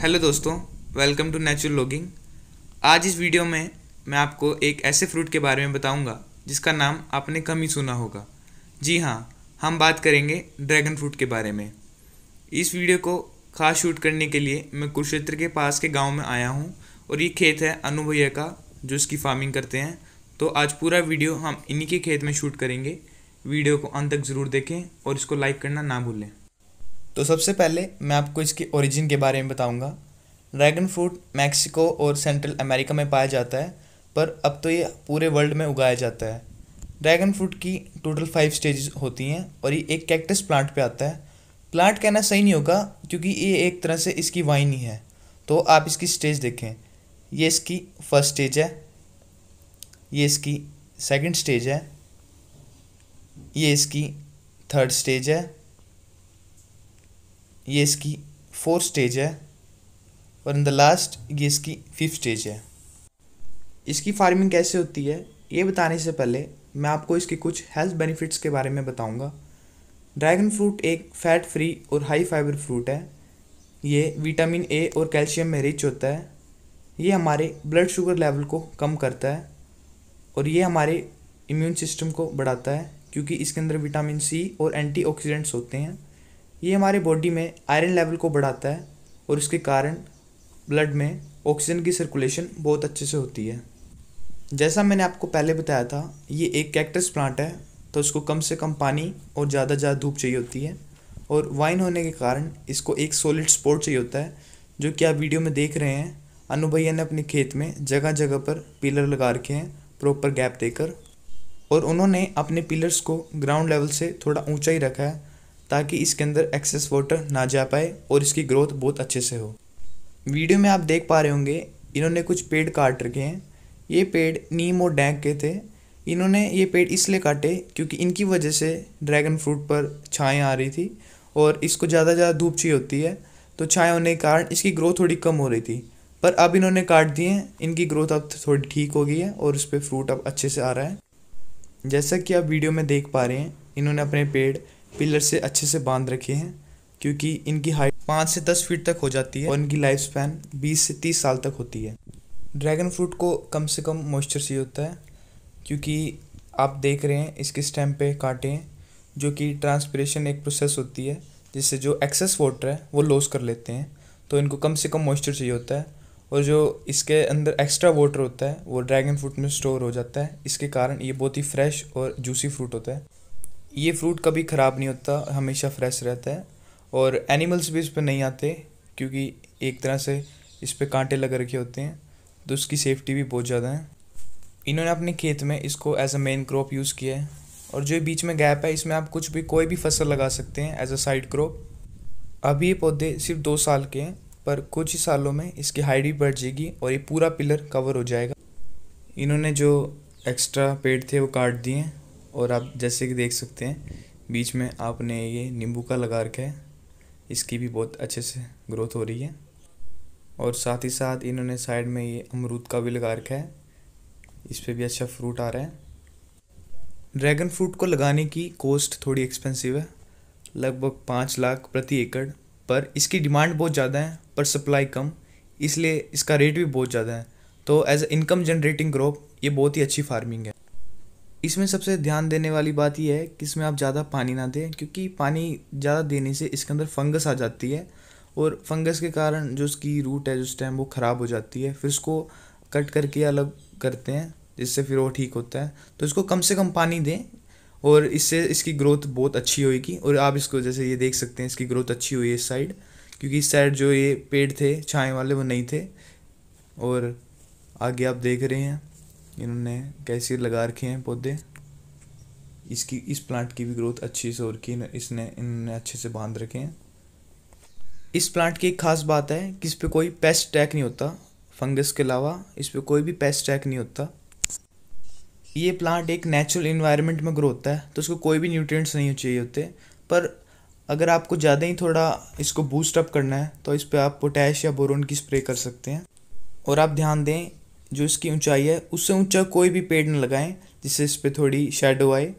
hello दोस्तों welcome to natural logging आज इस वीडियो में मैं आपको एक ऐसे फ्रूट के बारे में बताऊंगा जिसका नाम आपने कम ही सुना होगा जी हाँ हम बात करेंगे ड्रैगन फ्रूट के बारे में इस वीडियो को खास शूट करने के लिए मैं कुरुक्षेत्र के पास के गांव में आया हूँ और ये खेत है अनु भैया का जो इसकी फार्मिंग करते हैं तो आज पूरा वीडियो हम इन्हीं के खेत में शूट करेंगे वीडियो को अंत तक ज़रूर देखें और इसको लाइक करना ना भूलें तो सबसे पहले मैं आपको इसके ओरिजिन के बारे में बताऊंगा ड्रैगन फ्रूट मैक्सिको और सेंट्रल अमेरिका में पाया जाता है पर अब तो ये पूरे वर्ल्ड में उगाया जाता है ड्रैगन फ्रूट की टोटल फाइव स्टेजेस होती हैं और ये एक कैक्टस प्लांट पे आता है प्लांट कहना सही नहीं होगा क्योंकि ये एक तरह से इसकी वाइन ही है तो आप इसकी स्टेज देखें ये इसकी फर्स्ट स्टेज है ये इसकी सेकंड स्टेज है ये इसकी थर्ड स्टेज है ये इसकी फोर्थ स्टेज है और इन द लास्ट ये इसकी फिफ्थ स्टेज है इसकी फार्मिंग कैसे होती है ये बताने से पहले मैं आपको इसके कुछ हेल्थ बेनिफिट्स के बारे में बताऊंगा ड्रैगन फ्रूट एक फैट फ्री और हाई फाइबर फ्रूट है ये विटामिन ए और कैल्शियम में रिच होता है ये हमारे ब्लड शुगर लेवल को कम करता है और ये हमारे इम्यून सिस्टम को बढ़ाता है क्योंकि इसके अंदर विटामिन सी और एंटीऑक्सीडेंट्स होते हैं ये हमारे बॉडी में आयरन लेवल को बढ़ाता है और उसके कारण ब्लड में ऑक्सीजन की सर्कुलेशन बहुत अच्छे से होती है जैसा मैंने आपको पहले बताया था ये एक कैक्टस प्लांट है तो उसको कम से कम पानी और ज़्यादा ज़्यादा धूप चाहिए होती है और वाइन होने के कारण इसको एक सॉलिड स्पोर्ट चाहिए होता है जो कि आप वीडियो में देख रहे हैं अनु भैया ने अपने खेत में जगह जगह पर पिलर लगा रखे हैं प्रॉपर गैप देकर और उन्होंने अपने पिलर्स को ग्राउंड लेवल से थोड़ा ऊंचा ही रखा है ताकि इसके अंदर एक्सेस वाटर ना जा पाए और इसकी ग्रोथ बहुत अच्छे से हो वीडियो में आप देख पा रहे होंगे इन्होंने कुछ पेड़ काट रखे हैं ये पेड़ नीम और डैंक के थे इन्होंने ये पेड़ इसलिए काटे क्योंकि इनकी वजह से ड्रैगन फ्रूट पर छाएँ आ रही थी और इसको ज़्यादा ज़्यादा धूप छी होती है तो छाएँ होने के कारण इसकी ग्रोथ थोड़ी कम हो रही थी पर अब इन्होंने काट दिए हैं इनकी ग्रोथ अब थोड़ी ठीक हो गई है और उस पर फ्रूट अब अच्छे से आ रहा है जैसा कि आप वीडियो में देख पा रहे हैं इन्होंने अपने पेड़ पिलर से अच्छे से बांध रखे हैं क्योंकि इनकी हाइट पाँच से दस फीट तक हो जाती है और इनकी लाइफ स्पैन बीस से तीस साल तक होती है ड्रैगन फ्रूट को कम से कम मॉइस्चर चाहिए होता है क्योंकि आप देख रहे हैं इसके स्टेम पे काटे हैं जो कि ट्रांसपरेशन एक प्रोसेस होती है जिससे जो एक्सेस वाटर है वो लॉस कर लेते हैं तो इनको कम से कम मॉइस्चर चाहिए होता है और जो इसके अंदर एक्स्ट्रा वाटर होता है वो ड्रैगन फ्रूट में स्टोर हो जाता है इसके कारण ये बहुत ही फ्रेश और जूसी फ्रूट होता है ये फ्रूट कभी ख़राब नहीं होता हमेशा फ्रेश रहता है और एनिमल्स भी इस पर नहीं आते क्योंकि एक तरह से इस पर कांटे लग रखे होते हैं तो उसकी सेफ्टी भी बहुत ज़्यादा है इन्होंने अपने खेत में इसको as a main crop use किया है और जो बीच में गैप है इसमें आप कुछ भी कोई भी फसल लगा सकते हैं एज अ साइड क्रॉप अभी ये पौधे सिर्फ दो साल के हैं पर कुछ ही सालों में इसकी हाइट भी बढ़ जाएगी और ये पूरा पिलर कवर हो जाएगा इन्होंने जो एक्स्ट्रा पेड़ थे वो काट दिए और आप जैसे कि देख सकते हैं बीच में आपने ये नींबू का लगा रखा है इसकी भी बहुत अच्छे से ग्रोथ हो रही है और साथ ही साथ इन्होंने साइड में ये अमरूद का भी लगा रखा है इस पर भी अच्छा फ्रूट आ रहा है ड्रैगन फ्रूट को लगाने की कॉस्ट थोड़ी एक्सपेंसिव है लगभग पाँच लाख प्रति एकड़ पर इसकी डिमांड बहुत ज़्यादा है पर सप्लाई कम इसलिए इसका रेट भी बहुत ज़्यादा है तो as a income generating crop ये बहुत ही अच्छी फार्मिंग है इसमें सबसे ध्यान देने वाली बात यह है कि इसमें आप ज़्यादा पानी ना दें क्योंकि पानी ज़्यादा देने से इसके अंदर फंगस आ जाती है और फंगस के कारण जो उसकी रूट है जो स्टेम वो ख़राब हो जाती है फिर उसको कट करके अलग करते हैं जिससे फिर वो ठीक होता है तो इसको कम से कम पानी दें और इससे इसकी ग्रोथ बहुत अच्छी होगी और आप इसको जैसे ये देख सकते हैं इसकी ग्रोथ अच्छी हुई है इस साइड क्योंकि इस साइड जो ये पेड़ थे छाए वाले वो नहीं थे और आगे आप देख रहे हैं इन्होंने कैसे लगा रखे हैं पौधे इसकी इस प्लांट की भी ग्रोथ अच्छी से और की इसने इन्होंने अच्छे से बांध रखे हैं इस प्लांट की एक खास बात है कि इस पर कोई पेस्ट अटैक नहीं होता फंगस के अलावा इस पर कोई भी पेस्ट अटैक नहीं होता ये प्लांट एक नेचुरल इन्वायरमेंट में ग्रो होता है तो उसको कोई भी न्यूट्रिएंट्स नहीं चाहिए होते पर अगर आपको ज़्यादा ही थोड़ा इसको बूस्ट अप करना है तो इस पर आप पोटैश या बोरोन की स्प्रे कर सकते हैं और आप ध्यान दें जो इसकी ऊंचाई है उससे ऊंचा कोई भी पेड़ न लगाएं जिससे इस पर थोड़ी शेडो आए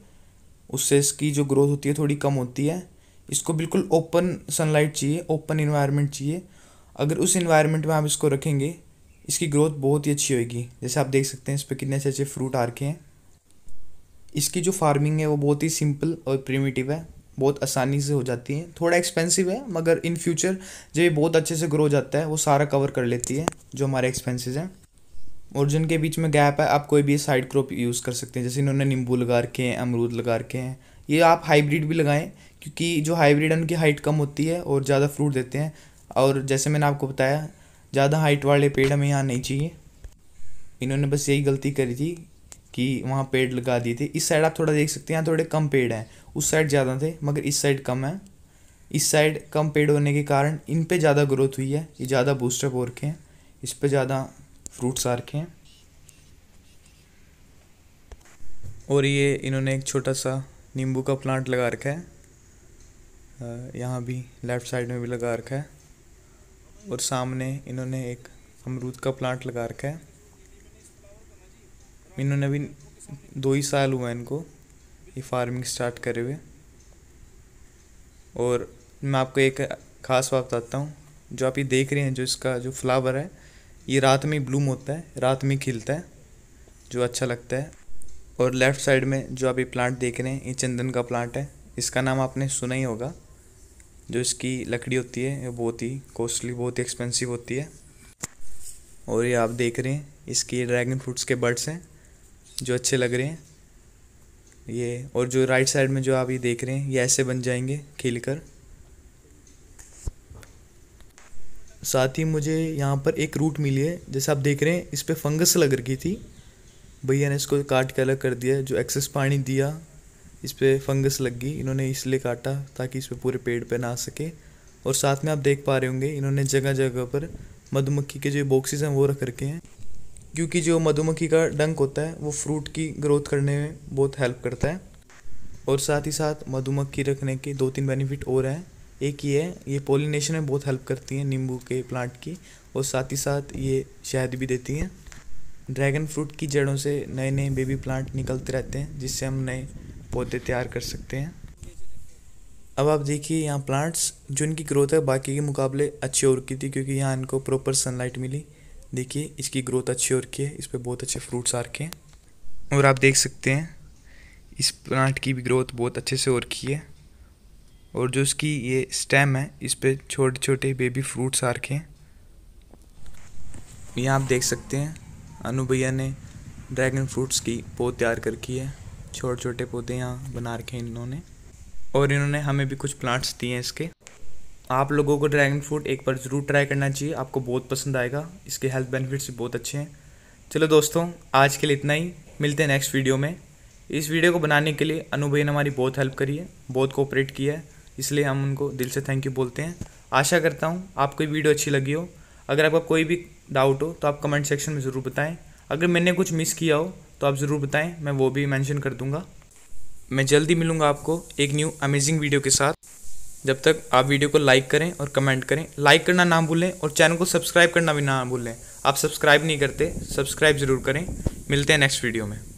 उससे इसकी जो ग्रोथ होती है थोड़ी कम होती है इसको बिल्कुल ओपन सनलाइट चाहिए ओपन इन्वायरमेंट चाहिए अगर उस इन्वायरमेंट में आप इसको रखेंगे इसकी ग्रोथ बहुत ही अच्छी होगी जैसे आप देख सकते हैं इस पर कितने अच्छे अच्छे फ्रूट आ रखे हैं इसकी जो फार्मिंग है वो बहुत ही सिंपल और प्रीमेटिव है बहुत आसानी से हो जाती है थोड़ा एक्सपेंसिव है मगर इन फ्यूचर जब ये बहुत अच्छे से ग्रो जाता है वो सारा कवर कर लेती है जो हमारे एक्सपेंसिज हैं और जिनके बीच में गैप है आप कोई भी साइड क्रॉप यूज़ कर सकते हैं जैसे इन्होंने नींबू लगा रखे हैं अमरूद लगा रखे हैं ये आप हाइब्रिड भी लगाएं क्योंकि जो हाइब्रिड है उनकी हाइट कम होती है और ज़्यादा फ्रूट देते हैं और जैसे मैंने आपको बताया ज़्यादा हाइट वाले पेड़ हमें यहाँ नहीं चाहिए इन्होंने बस यही गलती करी थी कि वहाँ पेड़ लगा दिए थे इस साइड आप थोड़ा देख सकते हैं यहाँ थोड़े कम पेड़ हैं उस साइड ज़्यादा थे मगर इस साइड कम है इस साइड कम पेड़ होने के कारण इन पर ज़्यादा ग्रोथ हुई है ये ज़्यादा बूस्टअप हो रखे हैं इस पर ज़्यादा फ्रूट्स आ रखे हैं और ये इन्होंने एक छोटा सा नींबू का प्लांट लगा रखा है यहाँ भी लेफ़्ट साइड में भी लगा रखा है और सामने इन्होंने एक अमरूद का प्लांट लगा रखा है इन्होंने अभी दो ही साल हुआ इनको ये फार्मिंग स्टार्ट करे हुए और मैं आपको एक ख़ास बात बताता हूँ जो आप ये देख रहे हैं जो इसका जो फ्लावर है ये रात में ब्लूम होता है रात में खिलता है जो अच्छा लगता है और लेफ़्ट साइड में जो आप ये प्लांट देख रहे हैं ये चंदन का प्लांट है इसका नाम आपने सुना ही होगा जो इसकी लकड़ी होती है ये बहुत ही कॉस्टली बहुत ही एक्सपेंसिव होती है और ये आप देख रहे हैं इसके ड्रैगन फ्रूट्स के बर्ड्स हैं जो अच्छे लग रहे हैं ये और जो राइट साइड में जो आप ये देख रहे हैं ये ऐसे बन जाएंगे खिल कर साथ ही मुझे यहाँ पर एक रूट मिली है जैसे आप देख रहे हैं इस पर फंगस लग रखी थी भैया ने इसको काट के अलग कर दिया जो एक्सेस पानी दिया इस पर फंगस लग गई इन्होंने इसलिए काटा ताकि इस पर पूरे पेड़ पे ना आ सके और साथ में आप देख पा रहे होंगे इन्होंने जगह जगह पर मधुमक्खी के जो बॉक्सेस हैं वो रख रखे हैं क्योंकि जो मधुमक्खी का डंक होता है वो फ्रूट की ग्रोथ करने में बहुत हेल्प करता है और साथ ही साथ मधुमक्खी रखने के दो तीन बेनिफिट और हैं एक ये है ये पोलिनेशन में बहुत हेल्प करती हैं नींबू के प्लांट की और साथ ही साथ ये शहद भी देती हैं ड्रैगन फ्रूट की जड़ों से नए नए बेबी प्लांट निकलते रहते हैं जिससे हम नए पौधे तैयार कर सकते हैं अब आप देखिए यहाँ प्लांट्स जो इनकी ग्रोथ है बाकी के मुकाबले अच्छी और की थी क्योंकि यहाँ इनको प्रॉपर सनलाइट मिली देखिए इसकी ग्रोथ अच्छी और की है इस पर बहुत अच्छे फ्रूट्स आ रखे हैं और आप देख सकते हैं इस प्लांट की भी ग्रोथ बहुत अच्छे से और की है और जो इसकी ये स्टेम है इस पर छोटे छोटे बेबी फ्रूट्स आ रखे हैं यहाँ आप देख सकते हैं अनु भैया ने ड्रैगन फ्रूट्स की पौध तैयार कर की है छोटे छोटे पौधे यहाँ बना रखे हैं इन्होंने और इन्होंने हमें भी कुछ प्लांट्स दिए हैं इसके आप लोगों को ड्रैगन फ्रूट एक बार ज़रूर ट्राई करना चाहिए आपको बहुत पसंद आएगा इसके हेल्थ बेनिफिट्स भी बहुत अच्छे हैं चलो दोस्तों आज के लिए इतना ही मिलते हैं नेक्स्ट वीडियो में इस वीडियो को बनाने के लिए अनु भैया ने हमारी बहुत हेल्प करी है बहुत कोऑपरेट किया है इसलिए हम उनको दिल से थैंक यू बोलते हैं आशा करता हूँ आपको ये वीडियो अच्छी लगी हो अगर आपका कोई भी डाउट हो तो आप कमेंट सेक्शन में ज़रूर बताएं अगर मैंने कुछ मिस किया हो तो आप ज़रूर बताएं मैं वो भी मेंशन कर दूंगा मैं जल्दी मिलूंगा आपको एक न्यू अमेजिंग वीडियो के साथ जब तक आप वीडियो को लाइक करें और कमेंट करें लाइक करना ना भूलें और चैनल को सब्सक्राइब करना भी ना भूलें आप सब्सक्राइब नहीं करते सब्सक्राइब ज़रूर करें मिलते हैं नेक्स्ट वीडियो में